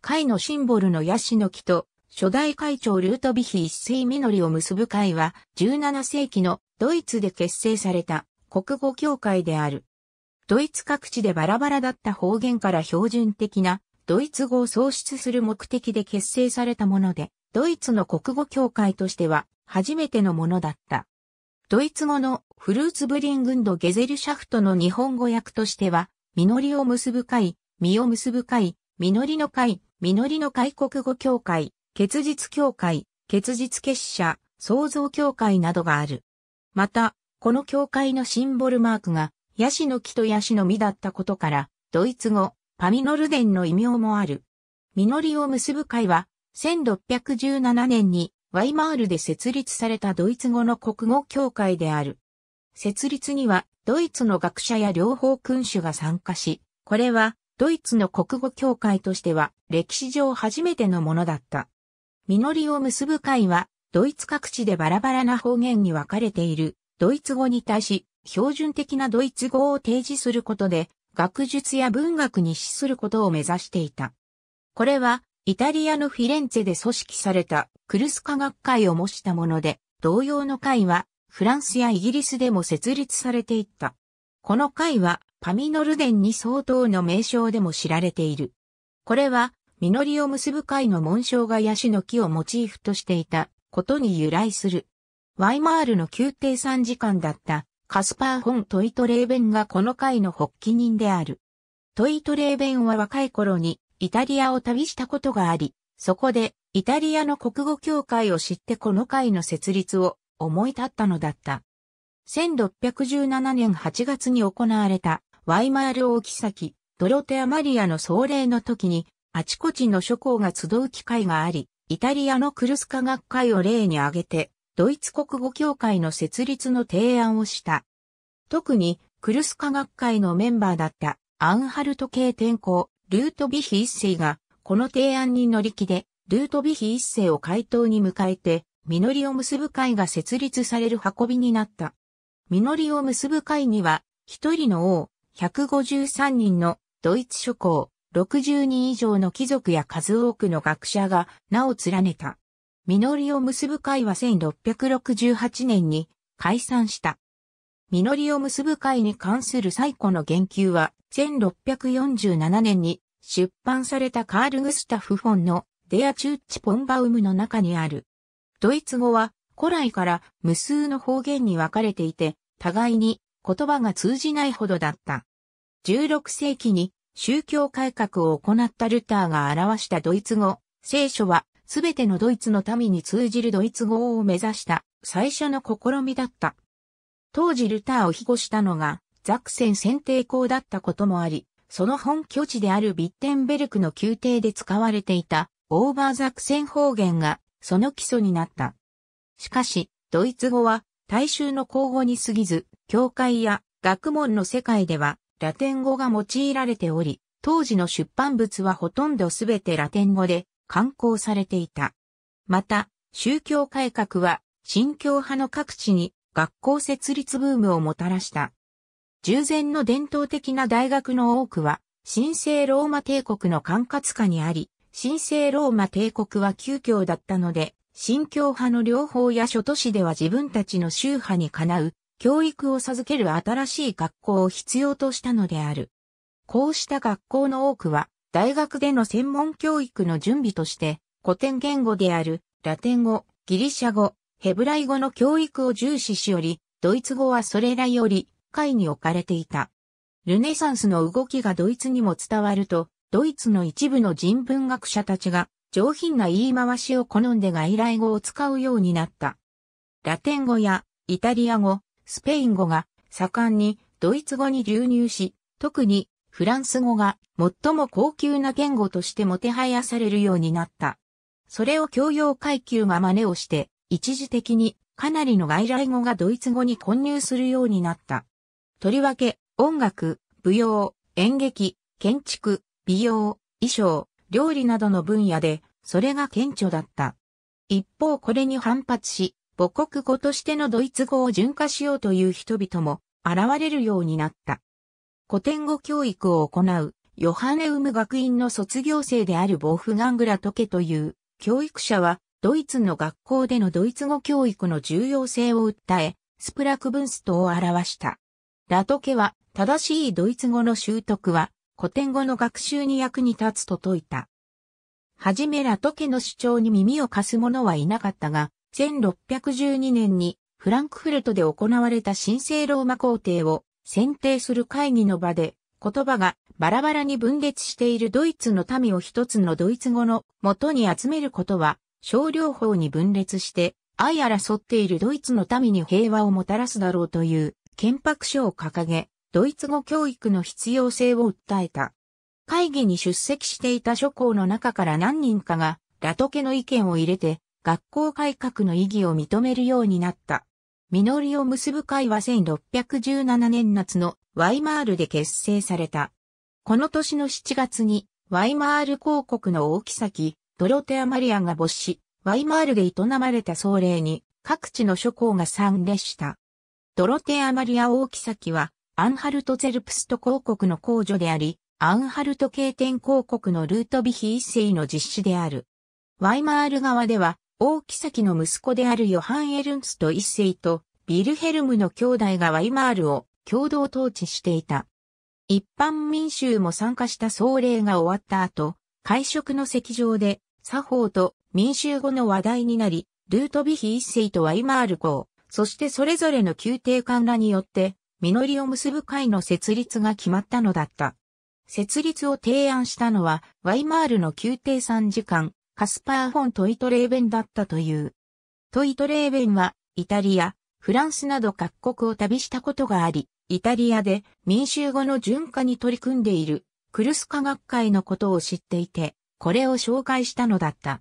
会のシンボルのヤシの木と、初代会長ルートビヒ一世実りを結ぶ会は、17世紀のドイツで結成された国語協会である。ドイツ各地でバラバラだった方言から標準的なドイツ語を創出する目的で結成されたもので、ドイツの国語協会としては初めてのものだった。ドイツ語のフルーツブリングンド・ゲゼルシャフトの日本語訳としては、実りを結ぶ会、実を結ぶ会、実りの会実りの開国語協会、結実協会、結実結社、創造協会などがある。また、この協会のシンボルマークが、ヤシの木とヤシの実だったことから、ドイツ語、パミノルデンの異名もある。実りを結ぶ会は、1617年にワイマールで設立されたドイツ語の国語協会である。設立にはドイツの学者や両方君主が参加し、これはドイツの国語協会としては歴史上初めてのものだった。実りを結ぶ会は、ドイツ各地でバラバラな方言に分かれているドイツ語に対し、標準的なドイツ語を提示することで、学術や文学に資することを目指していた。これは、イタリアのフィレンツェで組織されたクルス科学会を模したもので、同様の会は、フランスやイギリスでも設立されていった。この会は、パミノルデンに相当の名称でも知られている。これは、実りを結ぶ会の紋章がヤシの木をモチーフとしていたことに由来する。ワイマールの宮廷参事官だったカスパー・ホン・トイトレーベンがこの会の発起人である。トイトレーベンは若い頃にイタリアを旅したことがあり、そこでイタリアの国語協会を知ってこの会の設立を思い立ったのだった。1617年8月に行われたワイマール沖先、ドロテア・マリアの総麗の時に、あちこちの諸校が集う機会があり、イタリアのクルス科学会を例に挙げて、ドイツ国語協会の設立の提案をした。特に、クルス科学会のメンバーだったアンハルト系天候、ルートビヒ一世が、この提案に乗り気で、ルートビヒ一世を回答に迎えて、実りを結ぶ会が設立される運びになった。実りを結ぶ会には、一人の王、153人のドイツ諸侯、60人以上の貴族や数多くの学者が名を連ねた。実りを結ぶ会は1668年に解散した。実りを結ぶ会に関する最古の言及は1647年に出版されたカール・グスタフ・フォンのデア・チュッチ・ポンバウムの中にある。ドイツ語は古来から無数の方言に分かれていて、互いに言葉が通じないほどだった。16世紀に宗教改革を行ったルターが表したドイツ語、聖書はすべてのドイツの民に通じるドイツ語を目指した最初の試みだった。当時ルターを庇護したのがザクセン選定校だったこともあり、その本拠地であるビッテンベルクの宮廷で使われていたオーバーザクセン方言がその基礎になった。しかし、ドイツ語は大衆の口語に過ぎず、教会や学問の世界ではラテン語が用いられており、当時の出版物はほとんどすべてラテン語で刊行されていた。また、宗教改革は、新教派の各地に学校設立ブームをもたらした。従前の伝統的な大学の多くは、神聖ローマ帝国の管轄下にあり、神聖ローマ帝国は旧教だったので、新教派の両方や諸都市では自分たちの宗派にかなう教育を授ける新しい学校を必要としたのである。こうした学校の多くは、大学での専門教育の準備として、古典言語である、ラテン語、ギリシャ語、ヘブライ語の教育を重視しより、ドイツ語はそれらより、会に置かれていた。ルネサンスの動きがドイツにも伝わると、ドイツの一部の人文学者たちが、上品な言い回しを好んで外来語を使うようになった。ラテン語やイタリア語、スペイン語が盛んにドイツ語に流入し、特にフランス語が最も高級な言語としてもてはやされるようになった。それを教養階級が真似をして、一時的にかなりの外来語がドイツ語に混入するようになった。とりわけ、音楽、舞踊、演劇、建築、美容、衣装、料理などの分野で、それが顕著だった。一方これに反発し、母国語としてのドイツ語を純化しようという人々も現れるようになった。古典語教育を行うヨハネウム学院の卒業生であるボーフガングラトケという教育者はドイツの学校でのドイツ語教育の重要性を訴え、スプラクブンストを表した。ラトケは正しいドイツ語の習得は古典語の学習に役に立つと説いた。はじめラトケの主張に耳を貸す者はいなかったが、1612年にフランクフルトで行われた神聖ローマ皇帝を選定する会議の場で、言葉がバラバラに分裂しているドイツの民を一つのドイツ語の元に集めることは、少量法に分裂して、相争っているドイツの民に平和をもたらすだろうという、憲白書を掲げ、ドイツ語教育の必要性を訴えた。会議に出席していた諸校の中から何人かが、ラトケの意見を入れて、学校改革の意義を認めるようになった。実りを結ぶ会は1617年夏のワイマールで結成された。この年の7月にワイマール公国の大さき。ドロテア・マリアが没し、ワイマールで営まれた総麗に各地の諸侯が参列した。ドロテア・マリア大さきはアンハルト・ゼルプスト公国の公女であり、アンハルト経典公国のルートビヒ一世の実施である。ワイマール側では、大木崎の息子であるヨハン・エルンスト一世とビルヘルムの兄弟がワイマールを共同統治していた。一般民衆も参加した総礼が終わった後、会食の席上で作法と民衆語の話題になり、ルートビヒ一世とワイマール公、そしてそれぞれの宮廷官らによって、実りを結ぶ会の設立が決まったのだった。設立を提案したのは、ワイマールの宮廷参事官、カスパー・フォン・トイトレーベンだったという。トイトレーベンは、イタリア、フランスなど各国を旅したことがあり、イタリアで民衆語の順化に取り組んでいるクルス科学会のことを知っていて、これを紹介したのだった。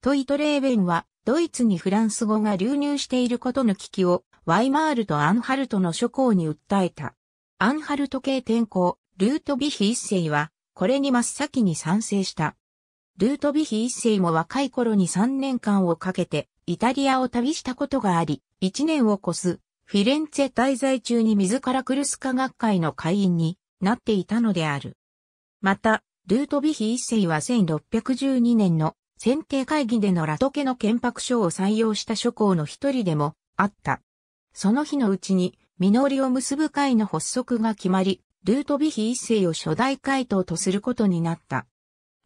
トイトレーベンは、ドイツにフランス語が流入していることの危機を、ワイマールとアンハルトの諸侯に訴えた。アンハルト系天候、ルートビヒ一世は、これに真っ先に賛成した。ルートビヒ一世も若い頃に3年間をかけてイタリアを旅したことがあり、1年を越すフィレンツェ滞在中に自らクルス科学会の会員になっていたのである。また、ルートビヒ一世は1612年の選定会議でのラトケの憲白書を採用した諸侯の一人でもあった。その日のうちに、実りを結ぶ会の発足が決まり、ルートビヒ一世を初代会頭とすることになった。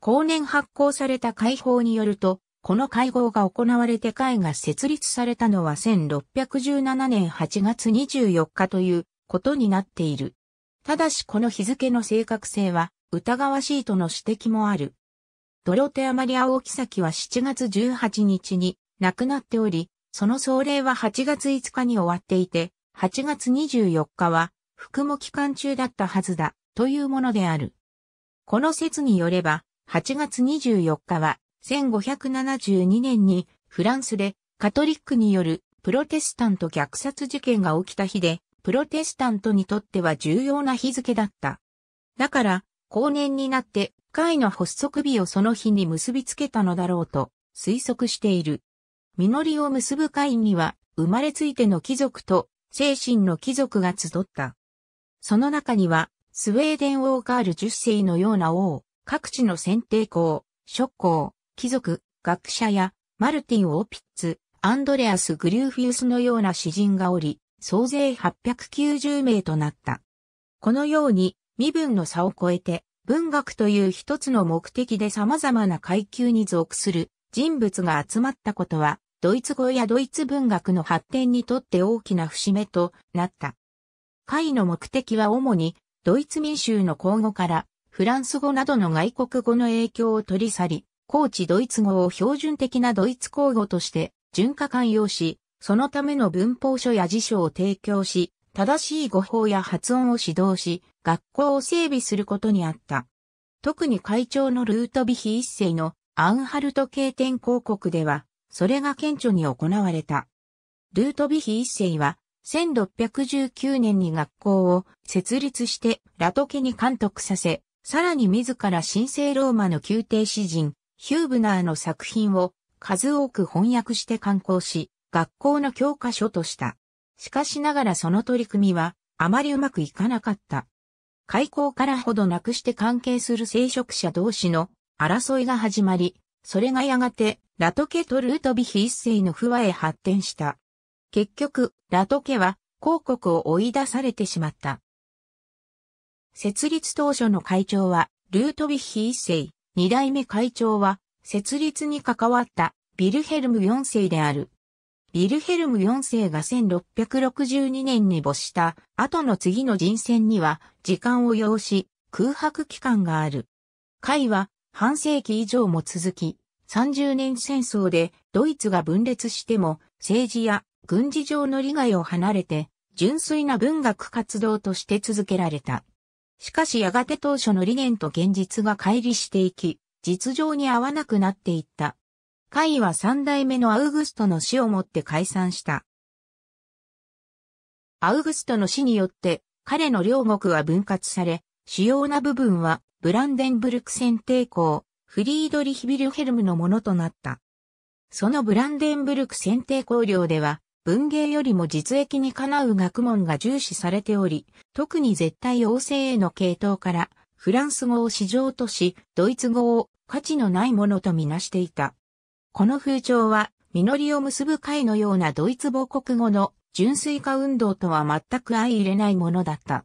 後年発行された会報によると、この会合が行われて会が設立されたのは1617年8月24日ということになっている。ただしこの日付の正確性は疑わしいとの指摘もある。ドロテアマリア大木崎は7月18日に亡くなっており、その葬礼は8月5日に終わっていて、8月24日は服務期間中だったはずだというものである。この説によれば、8月24日は、1572年にフランスでカトリックによるプロテスタント虐殺事件が起きた日で、プロテスタントにとっては重要な日付だった。だから、後年になって会の発足日をその日に結びつけたのだろうと推測している。実りを結ぶ会には生まれついての貴族と精神の貴族が集った。その中にはスウェーデン王カール10世のような王、各地の選定校、諸校、貴族、学者や、マルティン・オーピッツ、アンドレアス・グリューフィウスのような詩人がおり、総勢890名となった。このように、身分の差を超えて、文学という一つの目的で様々な階級に属する人物が集まったことは、ドイツ語やドイツ文学の発展にとって大きな節目となった。会の目的は主に、ドイツ民衆の交互からフランス語などの外国語の影響を取り去り、高知ドイツ語を標準的なドイツ口語として順化寛容し、そのための文法書や辞書を提供し、正しい語法や発音を指導し、学校を整備することにあった。特に会長のルートビヒ一世のアンハルト経典広告では、それが顕著に行われた。ルートビヒ一世は、1619年に学校を設立してラトケに監督させ、さらに自ら神聖ローマの宮廷詩人、ヒューブナーの作品を数多く翻訳して刊行し、学校の教科書とした。しかしながらその取り組みはあまりうまくいかなかった。開校からほどなくして関係する聖職者同士の争いが始まり、それがやがてラトケとルートビヒ一世の不和へ発展した。結局、ラトケは広告を追い出されてしまった。設立当初の会長は、ルートヴィッヒ一世、二代目会長は、設立に関わったビルヘルム四世である。ビルヘルム四世が1662年に没した後の次の人選には時間を要し空白期間がある。会は半世紀以上も続き、30年戦争でドイツが分裂しても政治や軍事上の利害を離れて純粋な文学活動として続けられた。しかしやがて当初の理念と現実が乖離していき、実情に合わなくなっていった。会は三代目のアウグストの死をもって解散した。アウグストの死によって、彼の両国は分割され、主要な部分はブランデンブルク戦抵抗、フリードリヒビルヘルムのものとなった。そのブランデンブルク戦抵抗領では、文芸よりも実益にかなう学問が重視されており、特に絶対王政への系統から、フランス語を市場とし、ドイツ語を価値のないものとみなしていた。この風潮は、実りを結ぶ会のようなドイツ母国語の純粋化運動とは全く相入れないものだった。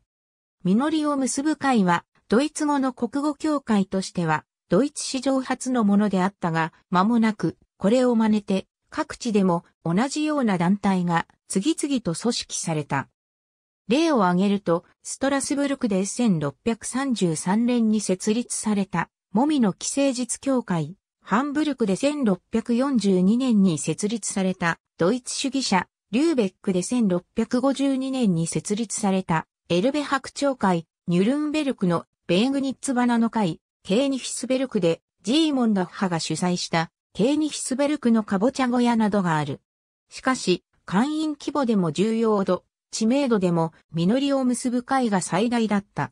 実りを結ぶ会は、ドイツ語の国語協会としては、ドイツ史上初のものであったが、間もなく、これを真似て、各地でも同じような団体が次々と組織された。例を挙げると、ストラスブルクで1633年に設立された、モミの既成実協会、ハンブルクで1642年に設立された、ドイツ主義者、リューベックで1652年に設立された、エルベ白鳥会、ニュルンベルクのベーグニッツバナの会、ケーニヒスベルクで、ジーモンダッハが主催した、ケーニヒスベルクのカボチャ小屋などがある。しかし、会員規模でも重要度、知名度でも実りを結ぶ会が最大だった。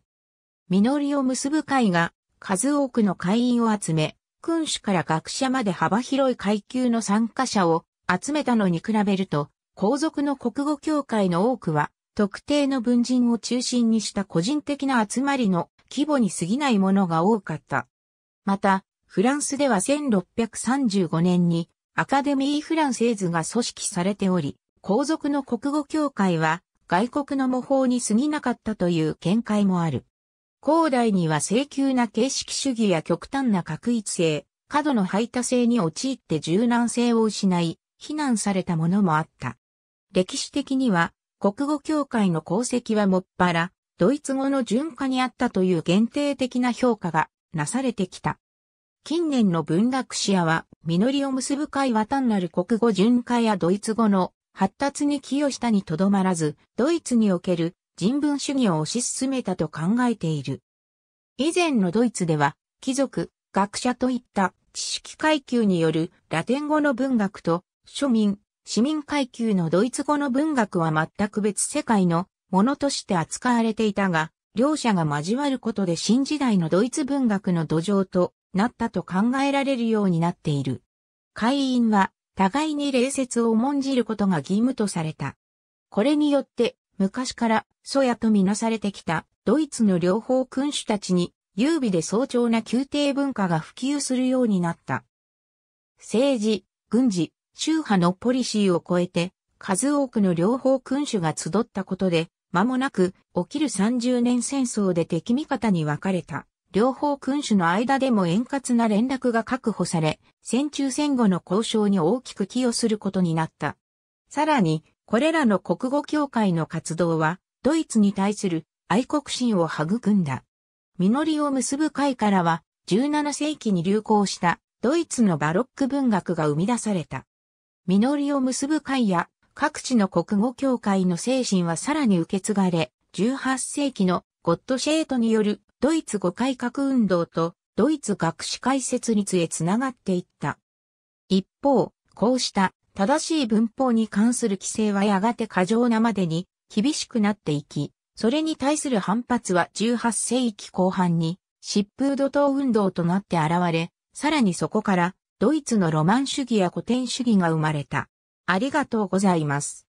実りを結ぶ会が数多くの会員を集め、君主から学者まで幅広い階級の参加者を集めたのに比べると、皇族の国語協会の多くは、特定の文人を中心にした個人的な集まりの規模に過ぎないものが多かった。また、フランスでは1635年にアカデミー・フランセーズが組織されており、皇族の国語協会は外国の模倣に過ぎなかったという見解もある。広大には請求な形式主義や極端な確一性、過度の排他性に陥って柔軟性を失い、非難されたものもあった。歴史的には、国語協会の功績はもっぱら、ドイツ語の順化にあったという限定的な評価がなされてきた。近年の文学史野は、実りを結ぶ会は単なる国語巡回やドイツ語の発達に寄与したにとどまらず、ドイツにおける人文主義を推し進めたと考えている。以前のドイツでは、貴族、学者といった知識階級によるラテン語の文学と庶民、市民階級のドイツ語の文学は全く別世界のものとして扱われていたが、両者が交わることで新時代のドイツ文学の土壌となったと考えられるようになっている。会員は互いに礼節を重んじることが義務とされた。これによって昔から祖やとみなされてきたドイツの両方君主たちに優美で早朝な宮廷文化が普及するようになった。政治、軍事、宗派のポリシーを超えて数多くの両方君主が集ったことで間もなく起きる30年戦争で敵味方に分かれた。両方君主の間でも円滑な連絡が確保され、戦中戦後の交渉に大きく寄与することになった。さらに、これらの国語協会の活動は、ドイツに対する愛国心を育んだ。実りを結ぶ会からは、17世紀に流行したドイツのバロック文学が生み出された。実りを結ぶ会や各地の国語協会の精神はさらに受け継がれ、18世紀のゴッドシェートによるドイツ語改革運動とドイツ学士解説率へつながっていった。一方、こうした正しい文法に関する規制はやがて過剰なまでに厳しくなっていき、それに対する反発は18世紀後半に疾風怒涛運動となって現れ、さらにそこからドイツのロマン主義や古典主義が生まれた。ありがとうございます。